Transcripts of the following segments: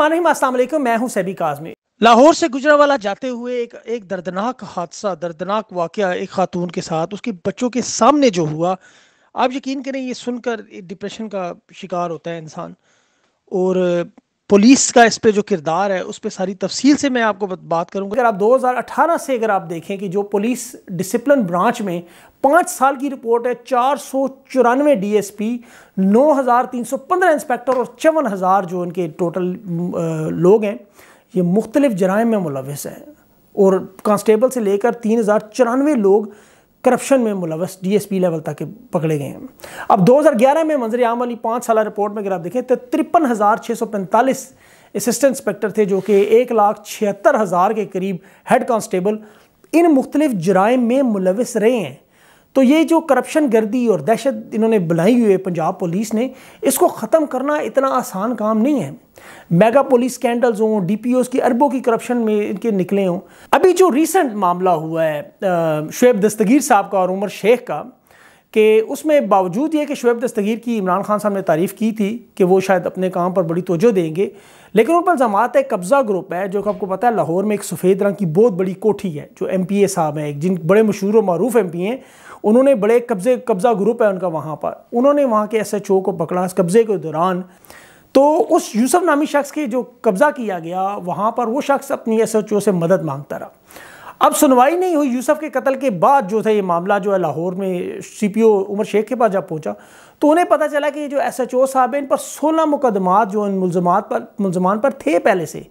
मैं हूं सैबी काजमी लाहौर से गुजरावाला जाते हुए एक एक दर्दनाक हादसा दर्दनाक वाक़ एक खातून के साथ उसके बच्चों के सामने जो हुआ आप यकीन करें ये सुनकर डिप्रेशन का शिकार होता है इंसान और पुलिस का इस पर जो किरदार है उस पर सारी तफसील से मैं आपको बात करूंगा अगर आप 2018 से अगर आप देखें कि जो पुलिस डिसिप्लिन ब्रांच में पाँच साल की रिपोर्ट है चार सौ चौरानवे डी एस पी नौ हज़ार तीन सौ पंद्रह इंस्पेक्टर और चौवन हज़ार जो इनके टोटल लोग हैं ये मुख्तलिफ जराय में मुलविस हैं और कांस्टेबल से लेकर तीन हज़ार चौरानवे लोग करप्शन में मुलवस डीएसपी लेवल तक पकड़े गए हैं अब 2011 में मंजर आम वाली पाँच साल रिपोर्ट में अगर आप देखें तो तिरपन हज़ार छः सौ पैंतालीस असिस्टेंट इंस्पेक्टर थे जो कि एक लाख छिहत्तर हज़ार के करीब हेड कांस्टेबल इन मुख्तलिफ जराइम में मुलविस रहे हैं तो ये जो करप्शन गर्दी और दहशत इन्होंने बुलाई हुई है पंजाब पुलिस ने इसको ख़त्म करना इतना आसान काम नहीं है मेगा पुलिस स्कैंडल्स हों डी पी ओज़ की अरबों की करप्शन में इनके निकले हों अभी जो रिसेंट मामला हुआ है शुएब दस्तगीर साहब का और उमर शेख का कि उसमें बावजूद ये कि शुएब दस्तगीर की इमरान खान साहब ने तारीफ़ की थी कि वो शायद अपने काम पर बड़ी तोजो देंगे लेकिन उन पर जमात है कब्ज़ा ग्रुप है जो कि आपको पता है लाहौर में एक सफ़ेद रंग की बहुत बड़ी कोठी है जो एम पी ए साहब हैं जिन बड़े मशहूर और मरूफ एम पी हैं उन्होंने बड़े कब्जे कब्ज़ा ग्रुप है उनका वहाँ पर उन्होंने वहाँ के एस को पकड़ा इस कब्ज़े के दौरान तो उस यूसुफ नामी शख्स के जो कब्ज़ा किया गया वहाँ पर वो शख्स अपनी एस से मदद मांगता रहा अब सुनवाई नहीं हुई यूसुफ के कत्ल के बाद जो था ये मामला जो है लाहौर में सीपीओ उमर शेख के पास जब पहुंचा तो उन्हें पता चला कि जो एस एच ओ साहब इन पर सोलह मुकदमात जो इन मुलजमान पर मुलजमान पर थे पहले से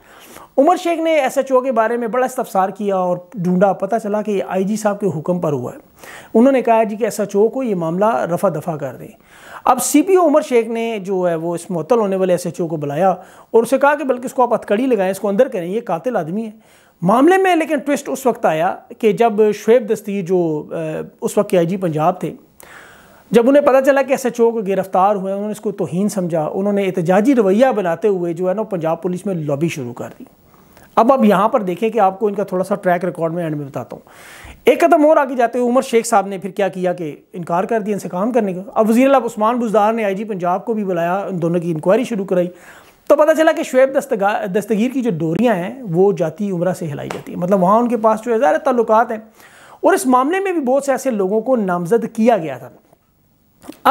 उमर शेख ने एस एच ओ के बारे में बड़ा इस्तफसार किया और ढूंढा पता चला कि आई जी साहब के हुक्म पर हुआ है उन्होंने कहा जी कि एस एच ओ को ये मामला रफा दफा कर दें अब C P O Umar Sheikh ने जो है वो इस मुतल होने वाले एस एच ओ को बुलाया और उसे कहा कि बल्कि इसको आप हथकड़ी लगाएं इसको अंदर करें ये कातिल आदमी है मामले में लेकिन ट्विस्ट उस वक्त आया कि जब शुएब दस्ती जो उस वक्त के आईजी पंजाब थे जब उन्हें पता चला कि एस एच ओ को गिरफ्तार हुए उन्होंने इसको तोहन समझा उन्होंने एहतजाजी रवैया बनाते हुए जो है ना पंजाब पुलिस में लॉबी शुरू कर दी अब अब यहाँ पर देखें कि आपको इनका थोड़ा सा ट्रैक रिकॉर्ड में एंड में बताता हूँ एक कदम और आगे जाते हुए उमर शेख साहब ने फिर क्या किया कि इनकार कर दिया इनसे काम करने का अब वजी अला उस्मान बुजदार ने आई जी पंजाब को भी बुलाया उन दोनों की इंक्वायरी शुरू कराई तो पता चला कि शुएब दस्तगीर की जो डोरियाँ हैं वो जाती उम्र से हिलाई जाती हैं मतलब वहाँ उनके पास जो है ज़्यादा ताल्लुकात हैं और इस मामले में भी बहुत से ऐसे लोगों को नामजद किया गया था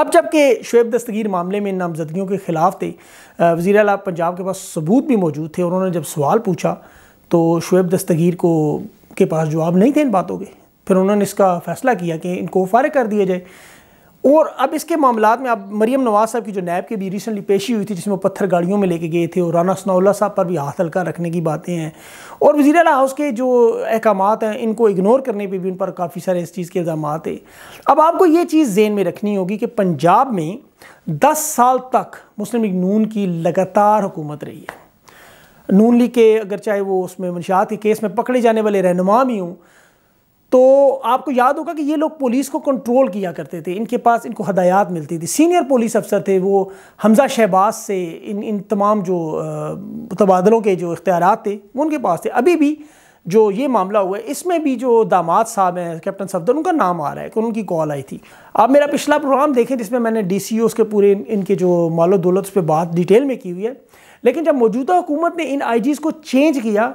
अब जबकि शुएब दस्तगीर मामले में नामजदगियों के ख़िलाफ़ थे वज़ी अला पंजाब के पास सबूत भी मौजूद थे उन्होंने जब सवाल पूछा तो शुएब दस्तगीर को के पास जवाब नहीं थे इन बातों के फिर उन्होंने इसका फ़ैसला किया कि इनको फ़ारग कर दिया जाए और अब इसके मामला में अब मरीम नवाज साहब की जो नैब के भी रिसेंटली पेशी हुई थी जिसमें पत्थर गाड़ियों में लेके गए थे और राना सनाउल्ला साहब पर भी हाथ हल्का रखने की बातें हैं और वजीर हाउस के जो अहकाम हैं इनको इग्नोर करने पर भी उन पर काफ़ी सारे इस चीज़ के इल्ज़ाम थे अब आपको ये चीज़ जेन में रखनी होगी कि पंजाब में दस साल तक मुस्लिम लीग नून की लगातार हुकूमत रही है नून लीग के अगर चाहे वो उसमें मनशात के केस में पकड़े जाने वाले रहनुमा भी हूँ तो आपको याद होगा कि ये लोग पुलिस को कंट्रोल किया करते थे इनके पास इनको हदायत मिलती थी सीनियर पुलिस अफसर थे वो हमज़ा शहबाज से इन इन तमाम जो तबादलों के जो इख्तियार थे वो उनके पास थे अभी भी जो ये मामला हुआ है इसमें भी जो दामाद साहब हैं कैप्टन सफदर उनका नाम आ रहा है कि उनकी कॉल आई थी आप मेरा पिछला प्रोग्राम देखें जिसमें मैंने डी सी ओस के पूरे इनके जो मालो दौलत उस पर बात डिटेल में की हुई है लेकिन जब मौजूदा हुकूमत ने इन आई को चेंज किया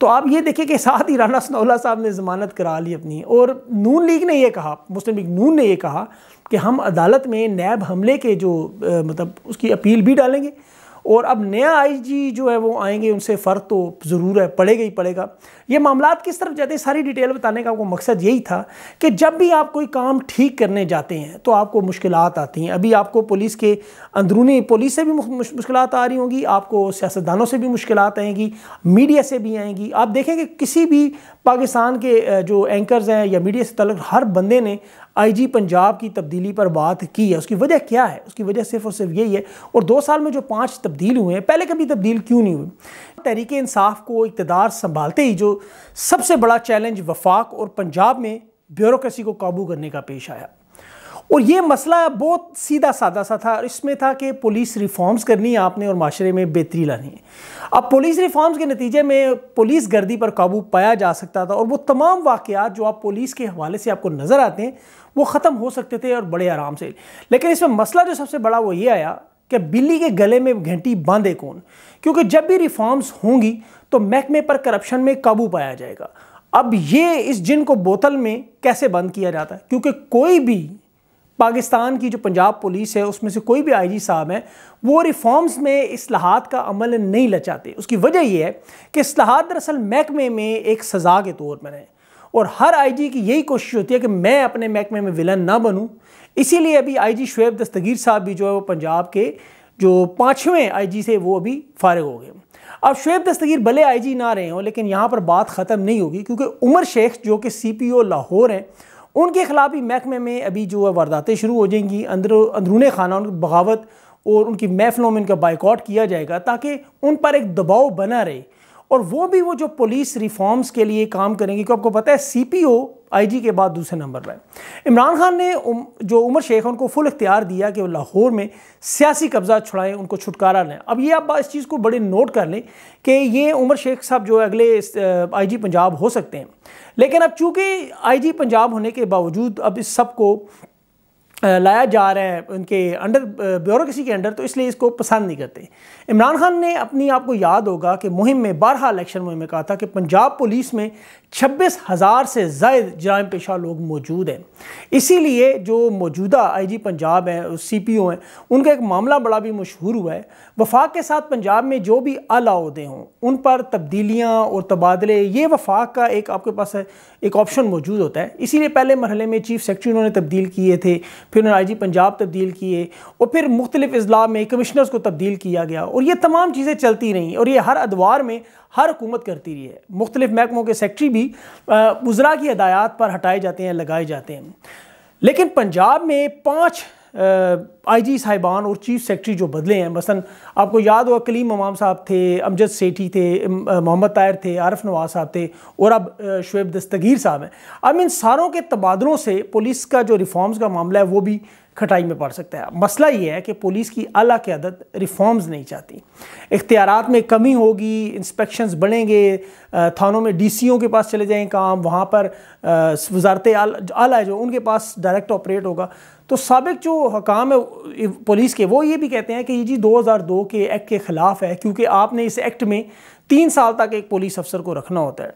तो आप ये देखें कि साथ ही राना सनौला साहब ने ज़मानत करा ली अपनी और नून लीग ने यह कहा मुस्लिम लीग नून ने यह कहा कि हम अदालत में नैब हमले के जो आ, मतलब उसकी अपील भी डालेंगे और अब नया आईजी जो है वो आएंगे उनसे फ़र्क तो ज़रूर है पड़ेगा ही पड़ेगा ये मामला किस तरफ जाते हैं सारी डिटेल बताने का आपको मकसद यही था कि जब भी आप कोई काम ठीक करने जाते हैं तो आपको मुश्किल आती हैं अभी आपको पुलिस के अंदरूनी पुलिस से भी मुश्किल आ रही होंगी आपको सियासतदानों से भी मुश्किल आएंगी मीडिया से भी आएंगी आप देखेंगे कि किसी भी पाकिस्तान के जो एंकर्स हैं या मीडिया से तलक हर बंदे ने आईजी पंजाब की तब्दीली पर बात की है उसकी वजह क्या है उसकी वजह सिर्फ और सिर्फ यही है और दो साल में जो पाँच तब्दील हुए हैं पहले कभी तब्दील क्यों नहीं हुई तहरीक इंसाफ को इकतदार संभालते ही जो सबसे बड़ा चैलेंज वफाक और पंजाब में ब्यूरोसी को काबू करने का पेश आया और ये मसला बहुत सीधा साधा सा था इसमें था कि पुलिस रिफॉर्म्स करनी है आपने और माशरे में बेहतरी लानी है अब पुलिस रिफॉर्म्स के नतीजे में पुलिस गर्दी पर काबू पाया जा सकता था और वो तमाम वाक़ जो आप पुलिस के हवाले से आपको नज़र आते हैं वो ख़त्म हो सकते थे और बड़े आराम से लेकिन इसमें मसला जो सबसे बड़ा वो ये आया कि बिल्ली के गले में घंटी बांधे कौन क्योंकि जब भी रिफॉर्म्स होंगी तो महकमे पर करप्शन में काबू पाया जाएगा अब ये इस जिन को बोतल में कैसे बंद किया जाता है क्योंकि कोई भी पाकिस्तान की जो पंजाब पुलिस है उसमें से कोई भी आईजी साहब हैं वो रिफॉर्म्स में असलाहत का अमल नहीं लचाते उसकी वजह यह है कि असलाहत दरअसल महकमे में एक सज़ा के तौर पर है और हर आईजी की यही कोशिश होती है कि मैं अपने महकमे में विलन ना बनूं इसीलिए अभी आईजी शुएब दस्तगीर साहब भी जो है वो पंजाब के जो पाँचवें आईजी से वो अभी फारग हो गए अब शुएब दस्तगीर भले आईजी ना रहे हों लेकिन यहाँ पर बात ख़त्म नहीं होगी क्योंकि उमर शेख जो कि सी लाहौर हैं उनके खिलाफ भी महकमे में अभी जो है वारदातें शुरू हो जाएंगी अंदर अंदरून खाना उनकी बगावत और उनकी महफलों में उनका बाइकआउट किया जाएगा ताकि उन पर एक दबाव बना रहे और वो भी वो जो पुलिस रिफॉर्म्स के लिए काम करेंगे क्योंकि आपको पता है सीपीओ आईजी के बाद दूसरे नंबर पर इमरान खान ने उम, जो उमर शेख है उनको फुल इख्तियार दिया कि वो लाहौर में सियासी कब्जा छुड़ाएं उनको छुटकारा लें अब ये आप इस चीज़ को बड़े नोट कर लें कि ये उमर शेख साहब जो अगले आईजी पंजाब हो सकते हैं लेकिन अब चूँकि आईजी पंजाब होने के बावजूद अब इस सब को लाया जा रहा है उनके अंडर ब्यूरोसी के अंडर तो इसलिए इसको पसंद नहीं करते इमरान खान ने अपनी आपको याद होगा कि मुहिम में बारह इलेक्शन मुहिम में कहा था कि पंजाब पुलिस में छब्बीस हज़ार से जायद जराम पेशा लोग मौजूद हैं इसीलिए जो मौजूदा आई जी पंजाब हैं सी पी ओ हैं उनका एक मामला बड़ा भी मशहूर हुआ है वफाक के साथ पंजाब में जो भी अलाहदे हों उन पर तब्दीलियाँ और तबादले ये वफाक का एक आपके पास एक ऑप्शन मौजूद होता है इसीलिए पहले मरहले में चीफ सेक्रेटरी उन्होंने तब्दील किए थे फिर उन्होंने आई जी पंजाब तब्दील किए और फिर मुख्तलिफ अजला में कमिश्नर्स को तब्दील किया गया और ये तमाम चीज़ें चलती रहीं और ये हर अदवार में हर हुकूमत करती रही है मुख्तलिफ महकमों के सेक्रटरी भी उजरा की हदायत पर हटाए जाते हैं लगाए जाते हैं लेकिन पंजाब में पाँच आईजी साहिबान और चीफ सेक्रेटरी जो बदले हैं मसलन आपको याद हुआ कलीम अमाम साहब थे अमजद सेठी थे मोहम्मद तायर थे आरफ नवाज साहब थे और अब शुएब दस्तगीर साहब हैं अब इन सारों के तबादलों से पुलिस का जो रिफॉर्म्स का मामला है वो भी खटाई में पड़ सकता है मसला ये है कि पुलिस की अला क्यादत रिफॉर्म्स नहीं चाहती इख्तियार में कमी होगी इंस्पेक्शंस बढ़ेंगे थानों में ओ के पास चले जाएँ काम वहाँ पर वजारत आला है जो उनके पास डायरेक्ट ऑपरेट होगा तो सबक जो हकाम है पुलिस के वो ये भी कहते हैं कि ये जी 2002 के एक्ट के ख़िलाफ़ है क्योंकि आपने इस एक्ट में तीन साल तक एक पुलिस अफसर को रखना होता है